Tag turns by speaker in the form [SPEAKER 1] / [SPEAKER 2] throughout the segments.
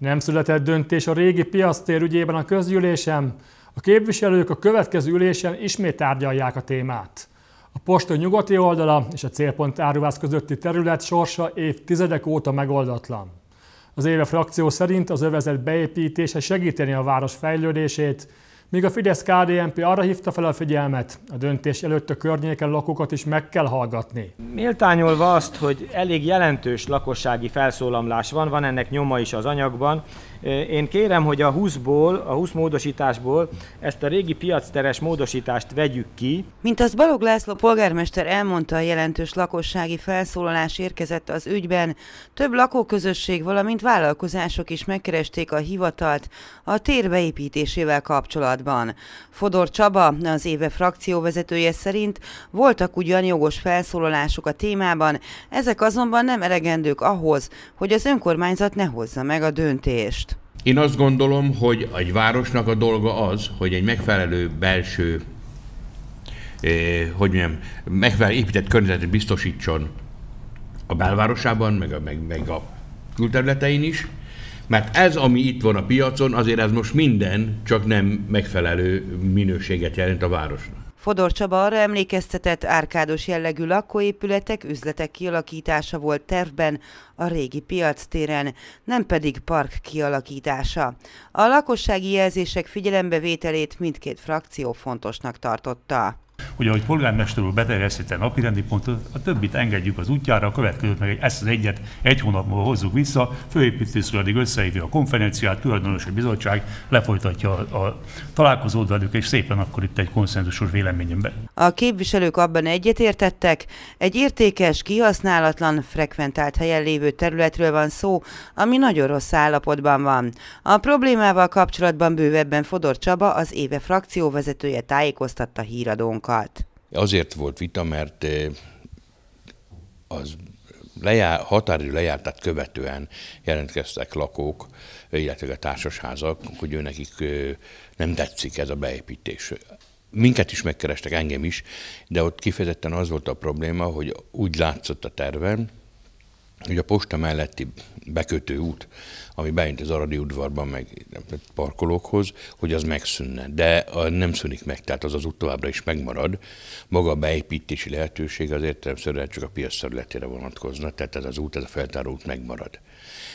[SPEAKER 1] Nem született döntés a régi piasztér ügyében a közgyűlésem, a képviselők a következő ülésen ismét tárgyalják a témát. A posta nyugati oldala és a célpont áruvász közötti terület sorsa évtizedek óta megoldatlan. Az éve frakció szerint az övezet beépítése segíteni a város fejlődését, Míg a fidesz KDNP arra hívta fel a figyelmet, a döntés előtt a környéken lakókat is meg kell hallgatni. Méltányolva azt, hogy elég jelentős lakossági felszólamlás van, van ennek nyoma is az anyagban, eh, én kérem, hogy a 20-ból, a 20 módosításból ezt a régi piacteres módosítást vegyük ki.
[SPEAKER 2] Mint az Balog László polgármester elmondta, a jelentős lakossági felszólalás érkezett az ügyben. Több lakóközösség, valamint vállalkozások is megkeresték a hivatalt a térbeépítésével kapcsolatban kapcsolatban. Fodor Csaba, az éve frakcióvezetője szerint voltak ugyan jogos felszólalások a témában, ezek azonban nem elegendők ahhoz, hogy az önkormányzat ne hozza meg a döntést.
[SPEAKER 3] Én azt gondolom, hogy egy városnak a dolga az, hogy egy megfelelő belső, eh, hogy mondjam, megfelelő épített környezetet biztosítson a belvárosában, meg a, meg, meg a külterületein is, mert ez, ami itt van a piacon, azért ez most minden, csak nem megfelelő minőséget jelent a városnak.
[SPEAKER 2] Fodor Csaba arra emlékeztetett, árkádos jellegű lakóépületek, üzletek kialakítása volt tervben a régi piac téren, nem pedig park kialakítása. A lakossági jelzések figyelembevételét mindkét frakció fontosnak tartotta
[SPEAKER 4] hogy ahogy polgármester úr beterjesztette a napirendi pontot, a többit engedjük az útjára, a következőt meg ezt az egyet egy hónap múlva hozzuk vissza, főépítészül addig összehívja a konferenciát, tulajdonosi bizottság lefolytatja a, a találkozót velük, és szépen akkor itt egy konszenzusos véleményemben.
[SPEAKER 2] A képviselők abban egyetértettek, egy értékes, kihasználatlan, frekventált helyen lévő területről van szó, ami nagyon rossz állapotban van. A problémával kapcsolatban bővebben Fodor Csaba, az éve frakció vezetője tájékoztatta híradónkat sokat.
[SPEAKER 3] Azért volt vita, mert eh, az lejár, határidő lejártát követően jelentkeztek lakók, illetve a társasházak, hogy őnekik eh, nem tetszik ez a beépítés. Minket is megkerestek, engem is, de ott kifejezetten az volt a probléma, hogy úgy látszott a tervem hogy a posta melletti bekötő út, ami beint az Aradi udvarban, meg parkolókhoz, hogy az megszűnne. De nem szűnik meg, tehát az az út továbbra is megmarad. Maga a beépítési lehetőség az értelemszerűen csak a piac területére vonatkozna, tehát ez az út, ez a feltáró út megmarad.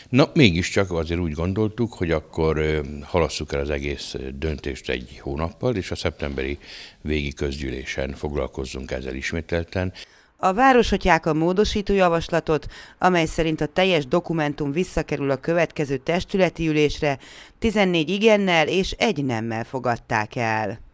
[SPEAKER 3] Na, mégiscsak azért úgy gondoltuk, hogy akkor halasszuk el az egész döntést egy hónappal, és a szeptemberi végi közgyűlésen foglalkozzunk ezzel ismételten.
[SPEAKER 2] A Városhotyák a módosító javaslatot, amely szerint a teljes dokumentum visszakerül a következő testületi ülésre, 14 igennel és egy nemmel fogadták el.